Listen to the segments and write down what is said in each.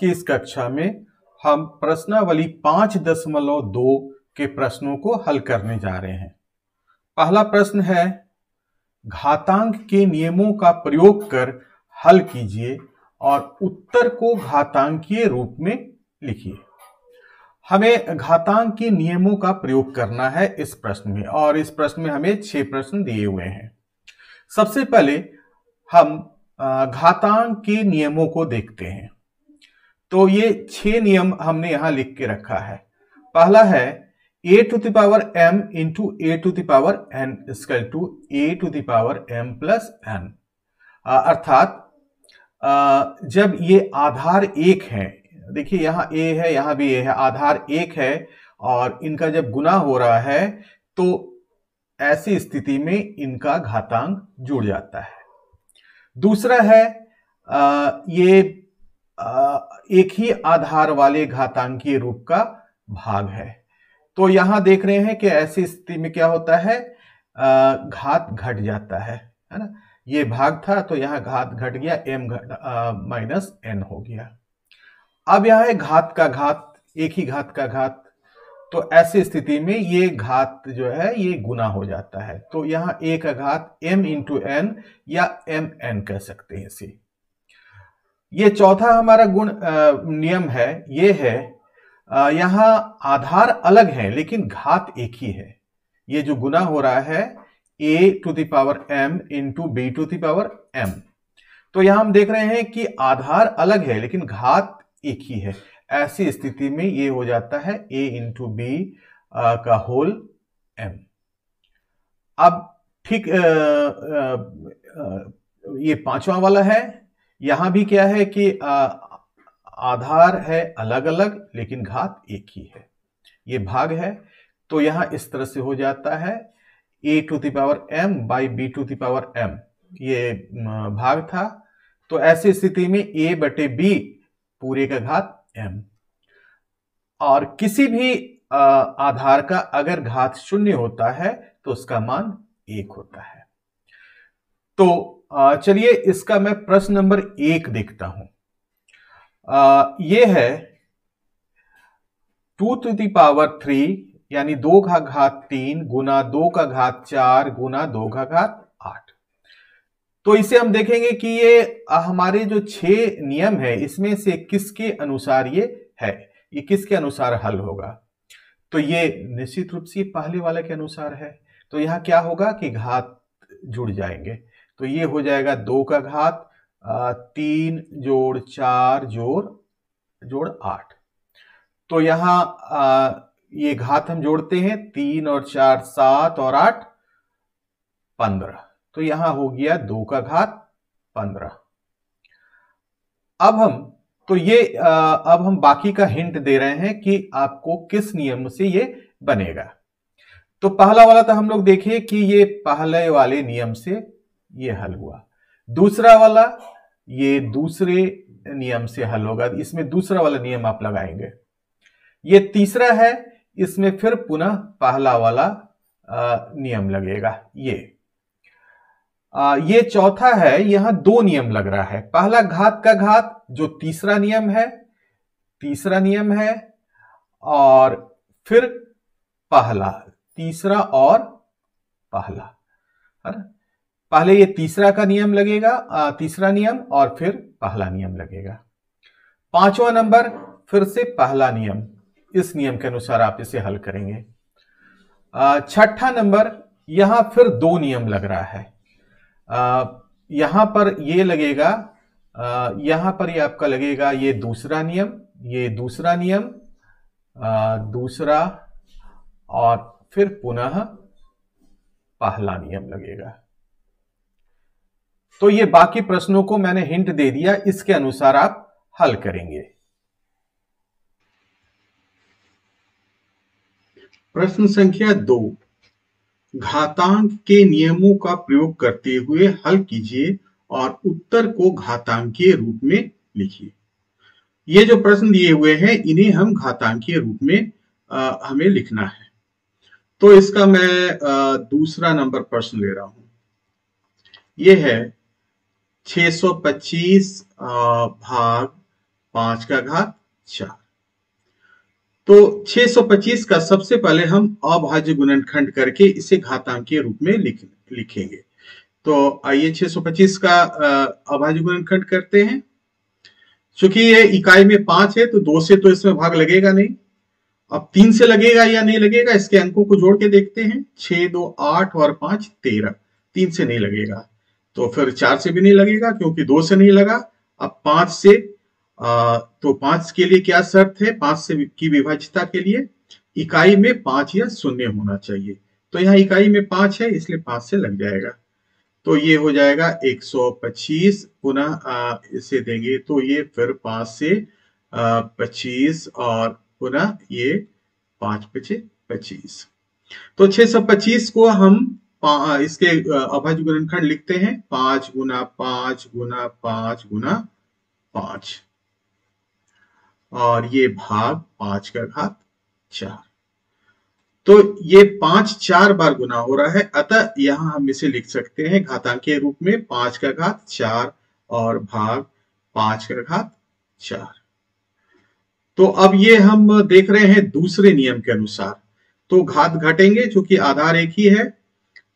की इस कक्षा में हम प्रश्नावली पांच दशमलव दो के प्रश्नों को हल करने जा रहे हैं पहला प्रश्न है घातांक के नियमों का प्रयोग कर हल कीजिए और उत्तर को घातांकीय रूप में लिखिए हमें घातांक के नियमों का प्रयोग करना है इस प्रश्न में और इस प्रश्न में हमें छह प्रश्न दिए हुए हैं सबसे पहले हम घातांक के नियमों को देखते हैं तो ये छह नियम हमने यहां लिख के रखा है पहला है A to the power M into A to the power N is equal to A to the power M plus N अर्थात जब ये आधार एक है देखिए यहां ए है यहां भी ए है आधार एक है और इनका जब गुना हो रहा है तो ऐसी स्थिति में इनका घातांक जुड़ जाता है दूसरा है आ, ये एक ही आधार वाले घातांकीय रूप का भाग है तो यहां देख रहे हैं कि ऐसी स्थिति में क्या होता है घात घट जाता है है ना ये भाग था तो यहाँ घात घट गया एम घट माइनस एन हो गया अब यहां है घात का घात एक ही घात का घात तो ऐसी स्थिति में ये घात जो है ये गुना हो जाता है तो यहाँ एक घात एम इंटू एन या एम एन कह सकते हैं इसे ये चौथा हमारा गुण नियम है ये है यहां आधार अलग है लेकिन घात एक ही है ये जो गुना हो रहा है A to power M into B to the power M तो यहां हम देख रहे हैं कि आधार अलग है लेकिन घात एक ही है ऐसी स्थिति में ये हो जाता है ए इंटू बी का होल एम अब ठीक ये पांचवा वाला है यहां भी क्या है कि आधार है अलग अलग लेकिन घात एक ही है ये भाग है तो यहां इस तरह से हो जाता है A to the power M by B to the power M ये भाग था तो ऐसी स्थिति में ए बटे बी पूरे का घात एम और किसी भी आधार का अगर घात शून्य होता है तो उसका मान एक होता है तो चलिए इसका मैं प्रश्न नंबर एक देखता हूं ये है टू टू दावर थ्री यानी दो का घात तीन गुना दो का घात चार गुना दो का घात आठ तो इसे हम देखेंगे कि ये हमारे जो छह नियम है इसमें से किसके अनुसार ये है ये किसके अनुसार हल होगा तो ये निश्चित रूप से पहले वाले के अनुसार है तो यहां क्या होगा कि घात जुड़ जाएंगे तो ये हो जाएगा दो का घात तीन जोड़ चार जोड़ जोड़ आठ तो यहां ये घात हम जोड़ते हैं तीन और चार सात और आठ पंद्रह तो यहां हो गया दो का घात पंद्रह अब हम तो ये अब हम बाकी का हिंट दे रहे हैं कि आपको किस नियम से ये बनेगा तो पहला वाला तो हम लोग देखें कि ये पहले वाले नियम से ये हल हुआ दूसरा वाला ये दूसरे नियम से हल होगा इसमें दूसरा वाला नियम आप लगाएंगे ये तीसरा है इसमें फिर पुनः पहला वाला नियम लगेगा ये आ, ये चौथा है यहां दो नियम लग रहा है पहला घात का घात जो तीसरा नियम है तीसरा नियम है और फिर पहला तीसरा और पहला है ना पहले ये तीसरा का नियम लगेगा तीसरा नियम और फिर पहला नियम लगेगा पांचवा नंबर फिर से पहला नियम इस नियम के अनुसार आप इसे हल करेंगे छठा नंबर यहां फिर दो नियम लग रहा है आ, यहां पर ये लगेगा आ, यहां पर ये आपका लगेगा ये दूसरा नियम ये दूसरा नियम आ, दूसरा और फिर पुनः पहला नियम लगेगा तो ये बाकी प्रश्नों को मैंने हिंट दे दिया इसके अनुसार आप हल करेंगे प्रश्न संख्या दो घातांक के नियमों का प्रयोग करते हुए हल कीजिए और उत्तर को घातांकीय रूप में लिखिए ये जो प्रश्न दिए हुए हैं इन्हें हम के रूप में आ, हमें लिखना है तो इसका मैं आ, दूसरा नंबर प्रश्न ले रहा हूं यह है 625 भाग पांच का घात चार तो 625 का सबसे पहले हम अभाज्य गुणनखंड करके इसे घातांक के रूप में लिख लिखेंगे तो आइए 625 का अभाज्य गुणनखंड करते हैं चूंकि ये इकाई में पांच है तो दो से तो इसमें भाग लगेगा नहीं अब तीन से लगेगा या नहीं लगेगा इसके अंकों को जोड़ के देखते हैं छह दो आठ और पांच तेरह तीन से नहीं लगेगा तो फिर चार से भी नहीं लगेगा क्योंकि दो से नहीं लगा अब पांच से आ, तो पांच के लिए क्या शर्त है पांच से की विभाज्यता के लिए इकाई में पांच या शून्य होना चाहिए तो यहाँ इकाई में पांच है इसलिए पांच से लग जाएगा तो ये हो जाएगा 125 पुनः इसे देंगे तो ये फिर पांच से पच्चीस और पुनः ये पांच पचे पच्चीस तो छह सौ पच्चीस को हम इसके अभाज्य गुणनखंड लिखते हैं पांच गुना पांच गुना पांच गुना पांच और ये भाग पांच का घात चार तो ये पांच चार बार गुना हो रहा है अतः यहां हम इसे लिख सकते हैं के रूप में पांच का घात चार और भाग पांच का घात चार तो अब ये हम देख रहे हैं दूसरे नियम के अनुसार तो घात घटेंगे क्योंकि आधार एक ही है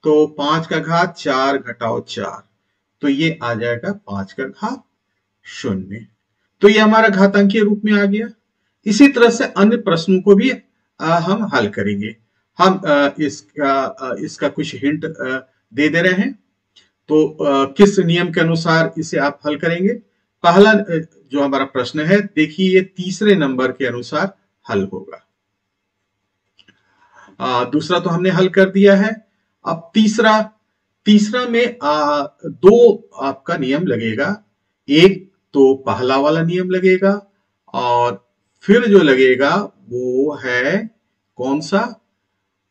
तो पांच का घात चार घटाओ चार तो ये आ जाएगा पांच का घात शून्य तो ये हमारा घातांकीय रूप में आ गया इसी तरह से अन्य प्रश्नों को भी आ, हम हल करेंगे हम आ, इसका आ, इसका कुछ हिंट आ, दे दे रहे हैं तो आ, किस नियम के अनुसार इसे आप हल करेंगे पहला जो हमारा प्रश्न है देखिए ये तीसरे नंबर के अनुसार हल होगा आ, दूसरा तो हमने हल कर दिया है अब तीसरा तीसरा में आ, दो आपका नियम लगेगा एक तो पहला वाला नियम लगेगा और फिर जो लगेगा वो है कौन सा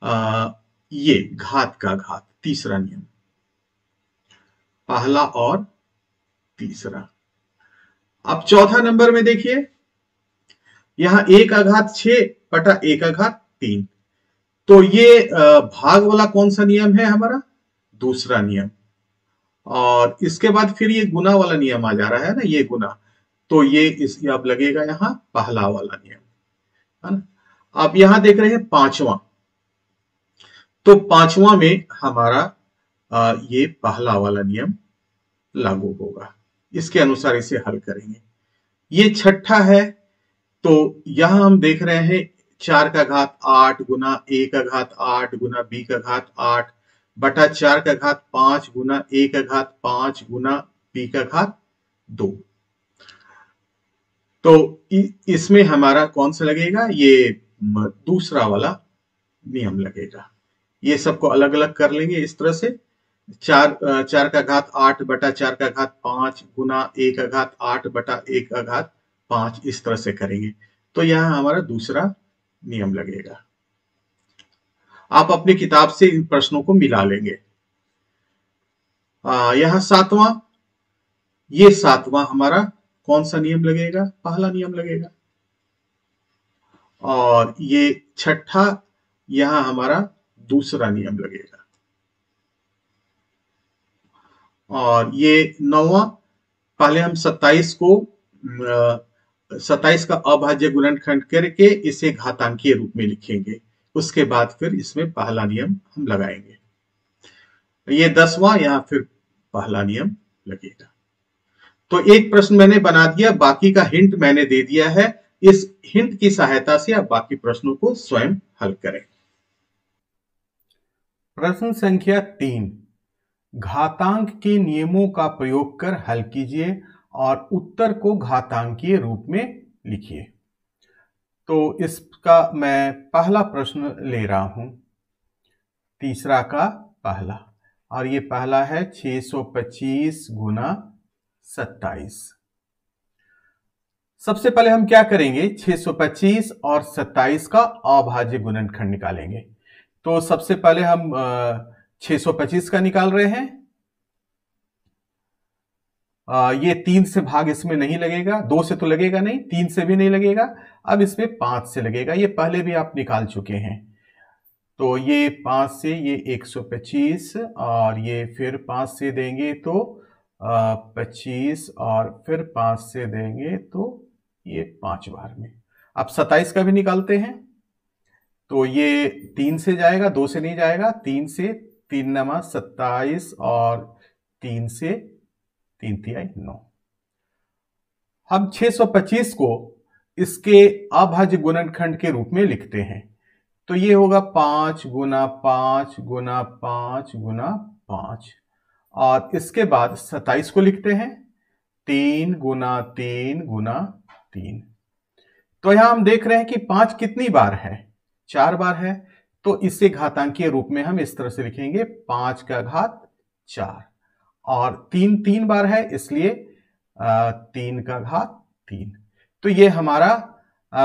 आ, ये घात का घात तीसरा नियम पहला और तीसरा अब चौथा नंबर में देखिए यहां एक आघात छ पटा एक आघात तीन तो ये भाग वाला कौन सा नियम है हमारा दूसरा नियम और इसके बाद फिर ये गुना वाला नियम आ जा रहा है ना ये गुना तो ये इस ये अब लगेगा यहाँ पहला वाला नियम है ना अब यहां देख रहे हैं पांचवा तो पांचवा में हमारा आ, ये पहला वाला नियम लागू होगा इसके अनुसार इसे हल करेंगे ये छठा है तो यहां हम देख रहे हैं चार का घात आठ गुना ए का घात आठ गुना बी का घात आठ बटा चार का घात पांच गुना ए का घात पांच गुना बी का घात दो तो इसमें हमारा कौन सा लगेगा ये दूसरा वाला नियम लगेगा ये सबको अलग अलग कर लेंगे इस तरह से चार चार का घात आठ बटा चार का घात पांच गुना एक का घात आठ बटा एक का घात पांच इस तरह से करेंगे तो यह हमारा दूसरा नियम लगेगा आप अपनी किताब से इन प्रश्नों को मिला लेंगे यह सातवां ये सातवां हमारा कौन सा नियम लगेगा पहला नियम लगेगा और ये छठा यह हमारा दूसरा नियम लगेगा और ये नौवा पहले हम 27 को सत्ताईस का अभाज्य गुणनखंड करके इसे घातांकीय रूप में लिखेंगे उसके बाद फिर इसमें पहला नियम हम लगाएंगे ये दसवां यहाँ फिर पहला नियम लगेगा तो एक प्रश्न मैंने बना दिया बाकी का हिंट मैंने दे दिया है इस हिंट की सहायता से आप बाकी प्रश्नों को स्वयं हल करें प्रश्न संख्या तीन घातांक के नियमों का प्रयोग कर हल कीजिए और उत्तर को घातांकीय रूप में लिखिए तो इसका मैं पहला प्रश्न ले रहा हूं तीसरा का पहला और ये पहला है 625 गुना सत्ताईस सबसे पहले हम क्या करेंगे 625 और 27 का अभाज्य गुणनखंड निकालेंगे तो सबसे पहले हम 625 का निकाल रहे हैं ये तीन से भाग इसमें नहीं लगेगा दो से तो लगेगा नहीं तीन से भी नहीं लगेगा अब इसमें पांच से लगेगा ये पहले भी आप निकाल चुके हैं तो ये पांच से ये एक सौ पच्चीस और ये फिर पांच से देंगे तो पच्चीस और फिर पांच से देंगे तो ये पांच बार में अब सत्ताईस का भी निकालते हैं तो ये तीन से जाएगा दो से नहीं जाएगा तीन से तीन नमा सत्ताईस और तीन से तीन तिहाई नौ हम 625 को इसके अभाज्य गुणनखंड के रूप में लिखते हैं तो ये होगा पांच गुना पांच गुना पांच गुना पांच और इसके बाद 27 को लिखते हैं तीन गुना तीन गुना तीन तो यहां हम देख रहे हैं कि पांच कितनी बार है चार बार है तो इसे घातांकीय रूप में हम इस तरह से लिखेंगे पांच का घात चार और तीन तीन बार है इसलिए तीन का घात तीन तो ये हमारा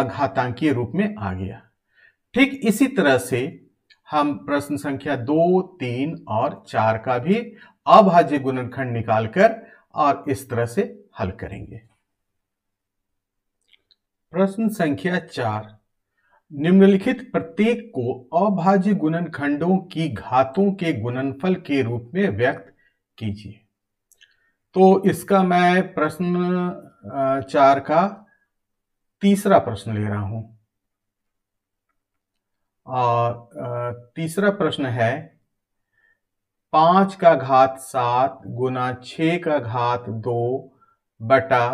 घातांकीय रूप में आ गया ठीक इसी तरह से हम प्रश्न संख्या दो तीन और चार का भी अभाज्य गुणनखंड निकालकर और इस तरह से हल करेंगे प्रश्न संख्या चार निम्नलिखित प्रत्येक को अभाज्य गुणनखंडों की घातों के गुणनफल के रूप में व्यक्त कीजिए तो इसका मैं प्रश्न चार का तीसरा प्रश्न ले रहा हूं और तीसरा प्रश्न है पांच का घात सात गुना छ का घात दो बटा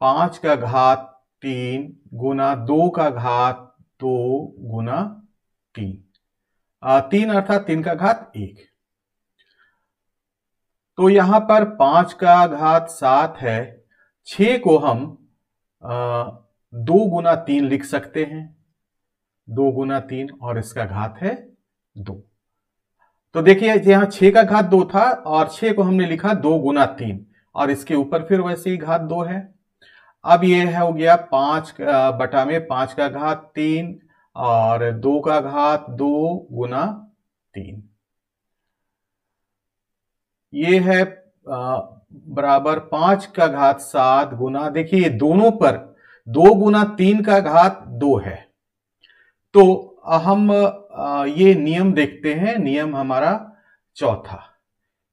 पांच का घात तीन गुना दो का घात दो गुना तीन तीन अर्थात तीन का घात एक तो यहां पर पांच का घात सात है छ को हम आ, दो गुना तीन लिख सकते हैं दो गुना तीन और इसका घात है दो तो देखिए यहां छे का घात दो था और छे को हमने लिखा दो गुना तीन और इसके ऊपर फिर वैसे ही घात दो है अब यह है हो गया पांच बटा में पांच का घात तीन और दो का घात दो गुना तीन ये है बराबर पांच का घात सात गुना देखिए दोनों पर दो गुना तीन का घात दो है तो हम ये नियम देखते हैं नियम हमारा चौथा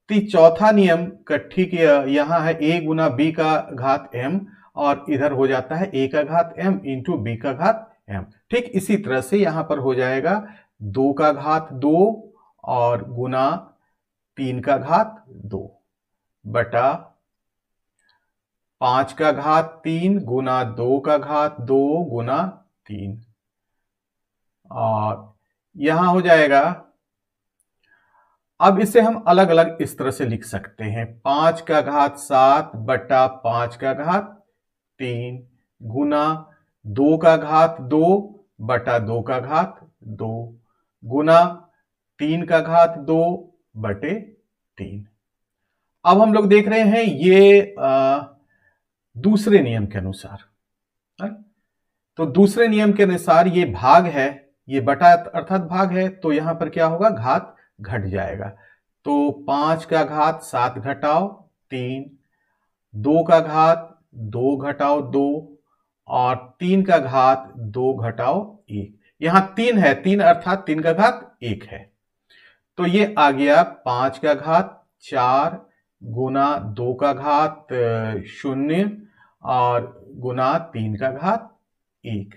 तो चौथा नियम कट्ठी के यहां है ए गुना बी का घात एम और इधर हो जाता है ए का घात एम इंटू बी का घात एम ठीक इसी तरह से यहां पर हो जाएगा दो का घात दो और गुना तीन का घात दो बटा पांच का घात तीन गुना दो का घात दो गुना तीन और यहां हो जाएगा अब इसे हम अलग अलग इस तरह से लिख सकते हैं पांच का घात सात बटा पांच का घात तीन गुना दो का घात दो बटा दो का घात दो गुना तीन का घात दो बटे तीन अब हम लोग देख रहे हैं ये आ, दूसरे नियम के अनुसार है? हाँ? तो दूसरे नियम के अनुसार ये भाग है ये बटा अर्थात भाग है तो यहां पर क्या होगा घात घट जाएगा तो पांच का घात सात घटाओ तीन दो का घात दो घटाओ दो और तीन का घात दो घटाओ एक यहां तीन है तीन अर्थात तीन का घात एक है तो ये आ गया पांच का घात चार गुना दो का घात शून्य और गुना तीन का घात एक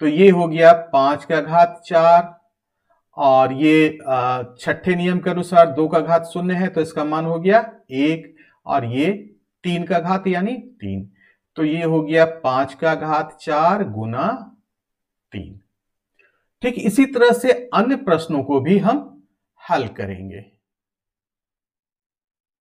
तो ये हो गया पांच का घात चार और ये छठे नियम के अनुसार दो का घात शून्य है तो इसका मान हो गया एक और ये तीन का घात यानी तीन तो ये हो गया पांच का घात चार गुना तीन ठीक इसी तरह से अन्य प्रश्नों को भी हम हल करेंगे